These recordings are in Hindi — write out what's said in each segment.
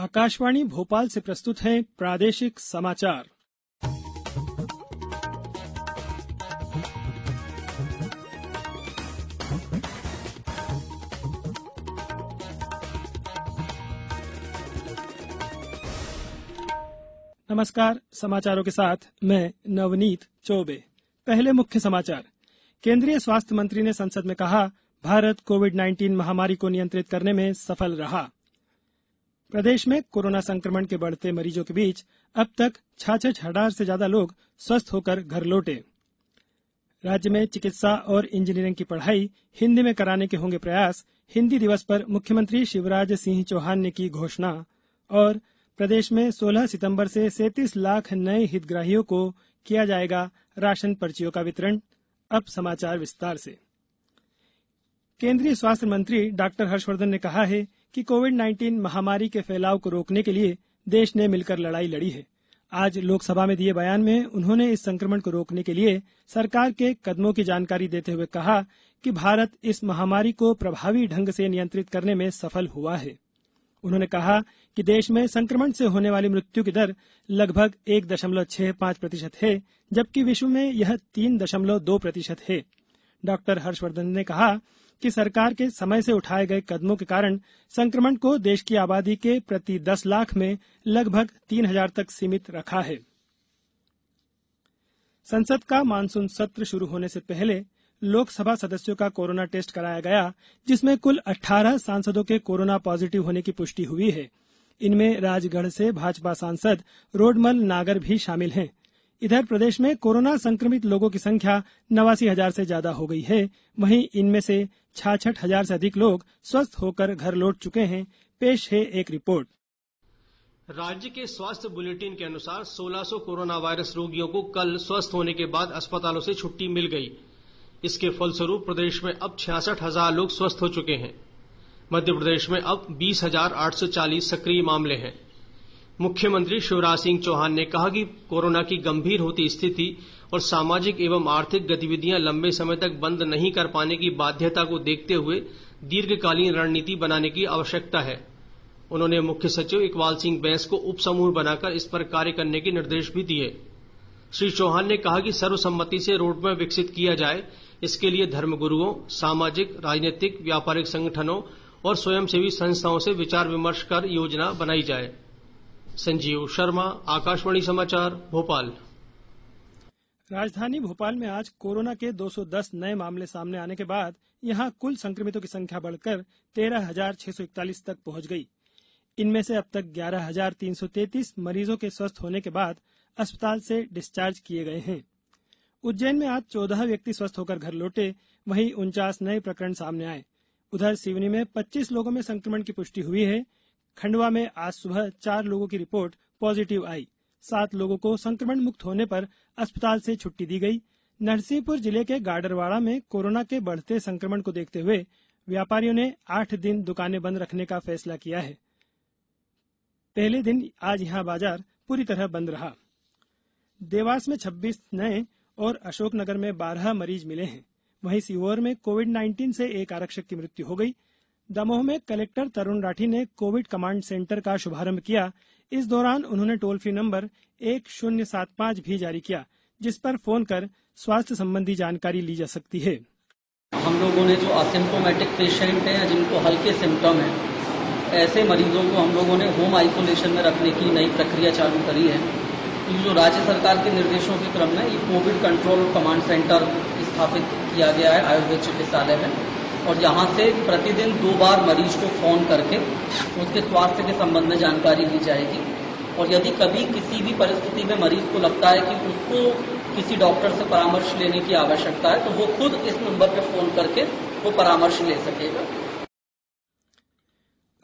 आकाशवाणी भोपाल से प्रस्तुत है प्रादेशिक समाचार नमस्कार समाचारों के साथ मैं नवनीत चौबे पहले मुख्य समाचार केंद्रीय स्वास्थ्य मंत्री ने संसद में कहा भारत कोविड 19 महामारी को नियंत्रित करने में सफल रहा प्रदेश में कोरोना संक्रमण के बढ़ते मरीजों के बीच अब तक छाछठ हजार से ज्यादा लोग स्वस्थ होकर घर लौटे राज्य में चिकित्सा और इंजीनियरिंग की पढ़ाई हिन्दी में कराने के होंगे प्रयास हिन्दी दिवस पर मुख्यमंत्री शिवराज सिंह चौहान ने की घोषणा और प्रदेश में 16 सितंबर से सैंतीस लाख नए हितग्राहियों को किया जाएगा राशन पर्चियों का वितरण अब समाचार विस्तार से केंद्रीय स्वास्थ्य मंत्री डॉक्टर हर्षवर्धन ने कहा है कि कोविड 19 महामारी के फैलाव को रोकने के लिए देश ने मिलकर लड़ाई लड़ी है आज लोकसभा में दिए बयान में उन्होंने इस संक्रमण को रोकने के लिए सरकार के कदमों की जानकारी देते हुए कहा कि भारत इस महामारी को प्रभावी ढंग से नियंत्रित करने में सफल हुआ है उन्होंने कहा कि देश में संक्रमण से होने वाली मृत्यु की दर लगभग एक दशमलव छह पांच प्रतिशत है जबकि विश्व में यह तीन दशमलव दो प्रतिशत है डॉक्टर हर्षवर्धन ने कहा कि सरकार के समय से उठाए गए कदमों के कारण संक्रमण को देश की आबादी के प्रति दस लाख में लगभग तीन हजार तक सीमित रखा है संसद का मानसून सत्र शुरू होने से पहले लोकसभा सदस्यों का कोरोना टेस्ट कराया गया जिसमें कुल 18 सांसदों के कोरोना पॉजिटिव होने की पुष्टि हुई है इनमें राजगढ़ से भाजपा सांसद रोडमल नागर भी शामिल हैं इधर प्रदेश में कोरोना संक्रमित लोगों की संख्या नवासी हजार से ज्यादा हो गई है वहीं इनमें से छाछठ हजार से अधिक लोग स्वस्थ होकर घर लौट चुके हैं पेश है एक रिपोर्ट राज्य के स्वास्थ्य बुलेटिन के अनुसार 1600 कोरोना वायरस रोगियों को कल स्वस्थ होने के बाद अस्पतालों से छुट्टी मिल गई इसके फलस्वरूप प्रदेश में अब छियासठ हजार लोग स्वस्थ हो चुके हैं मध्य प्रदेश में अब बीस हजार आठ सौ चालीस सक्रिय मामले हैं मुख्यमंत्री शिवराज सिंह चौहान ने कहा कि कोरोना की गंभीर होती स्थिति और सामाजिक एवं आर्थिक गतिविधियां लंबे समय तक बंद नहीं कर पाने की बाध्यता को देखते हुए दीर्घकालीन रणनीति बनाने की आवश्यकता है उन्होंने मुख्य सचिव इकबाल सिंह बैंस को उपसमूह बनाकर इस पर कार्य करने के निर्देश भी दिए श्री चौहान ने कहा कि सर्वसम्मति से रोडमैप विकसित किया जाए इसके लिए धर्मगुरुओं सामाजिक राजनीतिक व्यापारिक संगठनों और स्वयंसेवी संस्थाओं से विचार विमर्श कर योजना बनाई जाए संजीव शर्मा आकाशवाणी समाचार भोपाल राजधानी भोपाल में आज कोरोना के 210 नए मामले सामने आने के बाद यहां कुल संक्रमितों की संख्या बढ़कर 13,641 तक पहुंच गई इनमें से अब तक 11,333 मरीजों के स्वस्थ होने के बाद अस्पताल से डिस्चार्ज किए गए हैं उज्जैन में आज 14 व्यक्ति स्वस्थ होकर घर लौटे वहीं उनचास नए प्रकरण सामने आए उधर सिवनी में 25 लोगों में संक्रमण की पुष्टि हुई है खंडवा में आज सुबह चार लोगों की रिपोर्ट पॉजिटिव आई सात लोगों को संक्रमण मुक्त होने पर अस्पताल से छुट्टी दी गई नरसिंहपुर जिले के गाडरवाड़ा में कोरोना के बढ़ते संक्रमण को देखते हुए व्यापारियों ने आठ दिन दुकानें बंद रखने का फैसला किया है पहले दिन आज यहां बाजार पूरी तरह बंद रहा देवास में 26 नए और अशोकनगर में 12 मरीज मिले हैं वहीं सीहोर में कोविड 19 से एक आरक्षक की मृत्यु हो गई दमोह में कलेक्टर तरुण राठी ने कोविड कमांड सेंटर का शुभारंभ किया इस दौरान उन्होंने टोल फ्री नंबर एक शून्य सात पाँच भी जारी किया जिस पर फोन कर स्वास्थ्य संबंधी जानकारी ली जा सकती है हम लोगों ने जो असिम्टोमेटिक पेशेंट हैं जिनको हल्के सिम्टम हैं ऐसे मरीजों को हम लोगों ने होम आइसोलेशन में रखने की नई प्रक्रिया चालू करी है जो राज्य सरकार के निर्देशों के क्रम में ये कोविड कंट्रोल कमांड सेंटर स्थापित किया गया है आयुर्वेद चिकित्सालय में और यहाँ से प्रतिदिन दो बार मरीज को फ़ोन करके उसके स्वास्थ्य के संबंध में जानकारी ली जाएगी और यदि कभी किसी भी परिस्थिति में मरीज को लगता है कि उसको किसी डॉक्टर से परामर्श लेने की आवश्यकता है तो वो खुद इस नंबर पर फ़ोन करके वो परामर्श ले सकेगा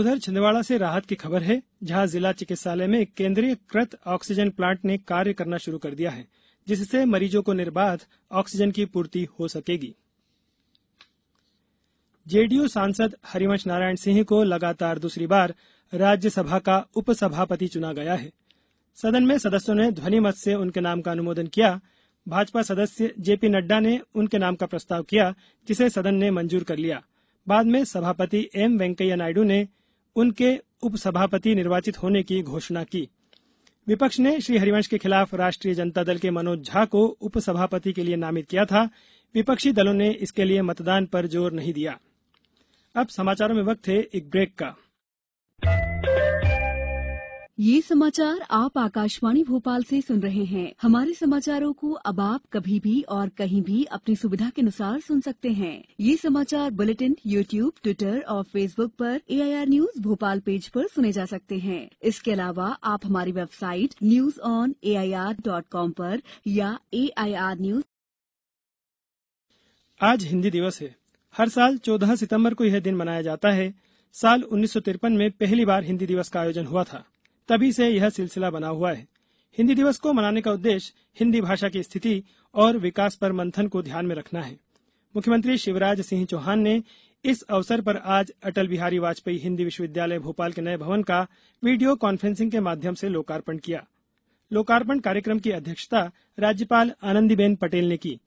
उधर छिंदवाड़ा से राहत की खबर है जहां जिला चिकित्सालय में केंद्रीय कृत ऑक्सीजन प्लांट ने कार्य करना शुरू कर दिया है जिससे मरीजों को निर्बाध ऑक्सीजन की पूर्ति हो सकेगी जेडीयू सांसद हरिवंश नारायण सिंह को लगातार दूसरी बार राज्यसभा का उपसभापति चुना गया है सदन में सदस्यों ने ध्वनिमत से उनके नाम का अनुमोदन किया भाजपा सदस्य जेपी नड्डा ने उनके नाम का प्रस्ताव किया जिसे सदन ने मंजूर कर लिया बाद में सभापति एम वेंकैया नायडू ने उनके उपसभापति निर्वाचित होने की घोषणा की विपक्ष ने श्री हरिवंश के खिलाफ राष्ट्रीय जनता दल के मनोज झा को उपसभापति के लिए नामित किया था विपक्षी दलों ने इसके लिए मतदान पर जोर नहीं दिया अब समाचारों में वक्त है एक ब्रेक का ये समाचार आप आकाशवाणी भोपाल से सुन रहे हैं हमारे समाचारों को अब आप कभी भी और कहीं भी अपनी सुविधा के अनुसार सुन सकते हैं ये समाचार बुलेटिन यूट्यूब ट्विटर और फेसबुक पर एआईआर न्यूज भोपाल पेज पर सुने जा सकते हैं इसके अलावा आप हमारी website news on A I R dot com पर या ए आई आर न्यूज आज हिंदी दिवस है हर साल 14 सितंबर को यह दिन मनाया जाता है साल उन्नीस में पहली बार हिंदी दिवस का आयोजन हुआ था तभी से यह सिलसिला बना हुआ है हिंदी दिवस को मनाने का उद्देश्य हिंदी भाषा की स्थिति और विकास पर मंथन को ध्यान में रखना है मुख्यमंत्री शिवराज सिंह चौहान ने इस अवसर पर आज अटल बिहारी वाजपेयी हिंदी विश्वविद्यालय भोपाल के नए भवन का वीडियो कॉन्फ्रेंसिंग के माध्यम से लोकार्पण किया लोकार्पण कार्यक्रम की अध्यक्षता राज्यपाल आनंदीबेन पटेल ने की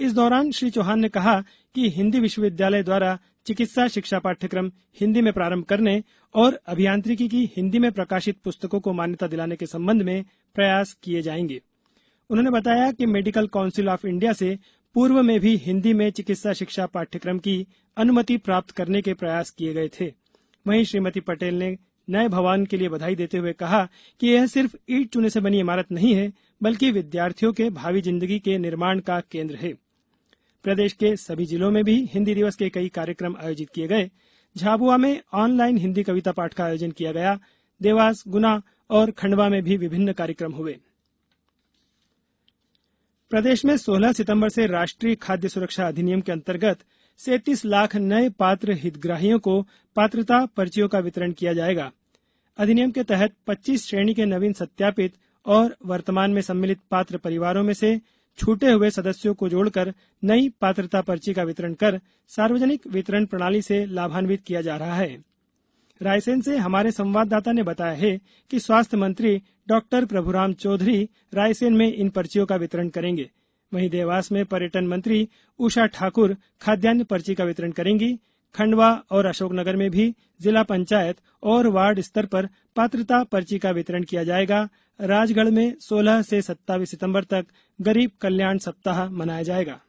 इस दौरान श्री चौहान ने कहा कि हिन्दी विश्वविद्यालय द्वारा चिकित्सा शिक्षा पाठ्यक्रम हिन्दी में प्रारंभ करने और अभियांत्रिकी की हिन्दी में प्रकाशित पुस्तकों को मान्यता दिलाने के संबंध में प्रयास किए जाएंगे उन्होंने बताया कि मेडिकल काउंसिल ऑफ इंडिया से पूर्व में भी हिन्दी में चिकित्सा शिक्षा पाठ्यक्रम की अनुमति प्राप्त करने के प्रयास किए गए थे वहीं श्रीमती पटेल ने नए भवन के लिए बधाई देते हुए कहा कि यह सिर्फ ईट चूने से बनी इमारत नहीं है बल्कि विद्यार्थियों के भावी जिंदगी के निर्माण का केन्द्र है प्रदेश के सभी जिलों में भी हिन्दी दिवस के कई कार्यक्रम आयोजित किए गए झाबुआ में ऑनलाइन हिन्दी कविता पाठ का आयोजन किया गया देवास गुना और खंडवा में भी विभिन्न कार्यक्रम हुए प्रदेश में 16 सितंबर से राष्ट्रीय खाद्य सुरक्षा अधिनियम के अंतर्गत सैतीस लाख नए पात्र हितग्राहियों को पात्रता पर्चियों का वितरण किया जाएगा अधिनियम के तहत 25 श्रेणी के नवीन सत्यापित और वर्तमान में सम्मिलित पात्र परिवारों में से छूटे हुए सदस्यों को जोड़कर नई पात्रता पर्ची का वितरण कर सार्वजनिक वितरण प्रणाली से लाभान्वित किया जा रहा है रायसेन से हमारे संवाददाता ने बताया है कि स्वास्थ्य मंत्री डॉक्टर प्रभुराम चौधरी रायसेन में इन पर्चियों का वितरण करेंगे वहीं देवास में पर्यटन मंत्री उषा ठाकुर खाद्यान्न पर्ची का वितरण करेंगी खंडवा और अशोकनगर में भी जिला पंचायत और वार्ड स्तर पर पात्रता पर्ची का वितरण किया जाएगा राजगढ़ में 16 से 27 सितंबर तक गरीब कल्याण सप्ताह मनाया जाएगा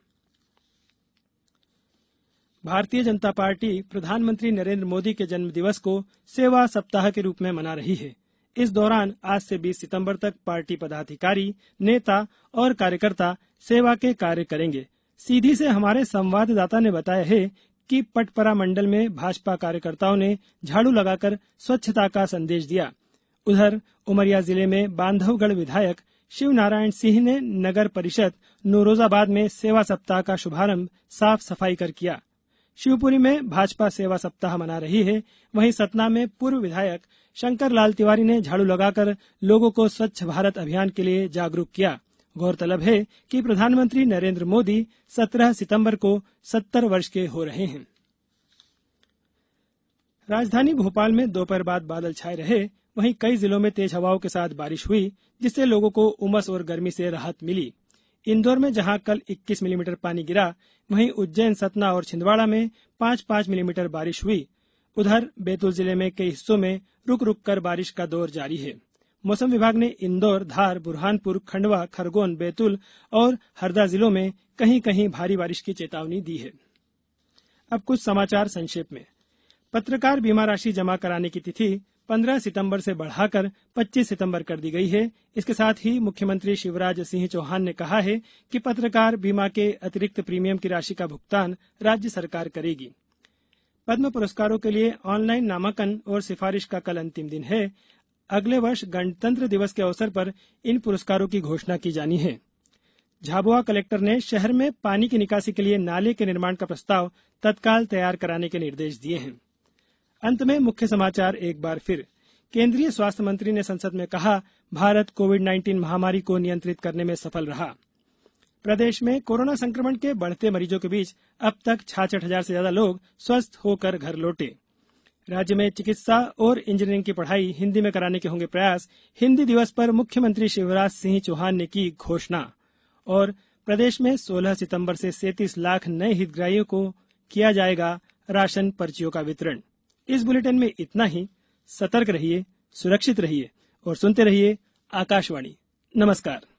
भारतीय जनता पार्टी प्रधानमंत्री नरेंद्र मोदी के जन्म दिवस को सेवा सप्ताह के रूप में मना रही है इस दौरान आज से 20 सितंबर तक पार्टी पदाधिकारी नेता और कार्यकर्ता सेवा के कार्य करेंगे सीधी से हमारे संवाददाता ने बताया है कि पटपरा मंडल में भाजपा कार्यकर्ताओं ने झाड़ू लगाकर स्वच्छता का संदेश दिया उधर उमरिया जिले में बांधवगढ़ विधायक शिव नारायण सिंह ने नगर परिषद नौरोजाबाद में सेवा सप्ताह का शुभारंभ साफ सफाई कर किया शिवपुरी में भाजपा सेवा सप्ताह मना रही है वहीं सतना में पूर्व विधायक शंकर लाल तिवारी ने झाड़ू लगाकर लोगों को स्वच्छ भारत अभियान के लिए जागरूक किया गौरतलब है कि प्रधानमंत्री नरेंद्र मोदी 17 सितंबर को 70 वर्ष के हो रहे हैं राजधानी भोपाल में दोपहर बाद बादल छाए रहे वहीं कई जिलों में तेज हवाओं के साथ बारिश हुई जिससे लोगों को उमस और गर्मी से राहत मिली इंदौर में जहां कल 21 मिलीमीटर पानी गिरा वहीं उज्जैन सतना और छिंदवाड़ा में पांच पांच मिलीमीटर बारिश हुई उधर बैतूल जिले में कई हिस्सों में रुक रुक कर बारिश का दौर जारी है मौसम विभाग ने इंदौर धार बुरहानपुर खंडवा खरगोन बैतूल और हरदा जिलों में कहीं कहीं भारी बारिश की चेतावनी दी है अब कुछ समाचार संक्षेप में पत्रकार बीमा राशि जमा कराने की तिथि पंद्रह सितंबर से बढ़ाकर पच्चीस सितंबर कर दी गई है इसके साथ ही मुख्यमंत्री शिवराज सिंह चौहान ने कहा है कि पत्रकार बीमा के अतिरिक्त प्रीमियम की राशि का भुगतान राज्य सरकार करेगी पद्म पुरस्कारों के लिए ऑनलाइन नामांकन और सिफारिश का कल अंतिम दिन है अगले वर्ष गणतंत्र दिवस के अवसर पर इन पुरस्कारों की घोषणा की जानी है झाबुआ कलेक्टर ने शहर में पानी की निकासी के लिए नाले के निर्माण का प्रस्ताव तत्काल तैयार कराने के निर्देश दिए हैं अंत में मुख्य समाचार एक बार फिर केंद्रीय स्वास्थ्य मंत्री ने संसद में कहा भारत कोविड नाइन्टीन महामारी को नियंत्रित करने में सफल रहा प्रदेश में कोरोना संक्रमण के बढ़ते मरीजों के बीच अब तक छाछठ हजार से ज्यादा लोग स्वस्थ होकर घर लौटे राज्य में चिकित्सा और इंजीनियरिंग की पढ़ाई हिंदी में कराने के होंगे प्रयास हिंदी दिवस पर मुख्यमंत्री शिवराज सिंह चौहान ने की घोषणा और प्रदेश में 16 सितंबर से सैंतीस लाख नए हितग्राहियों को किया जाएगा राशन पर्चियों का वितरण इस बुलेटिन में इतना ही सतर्क रहिए सुरक्षित रहिए और सुनते रहिए आकाशवाणी नमस्कार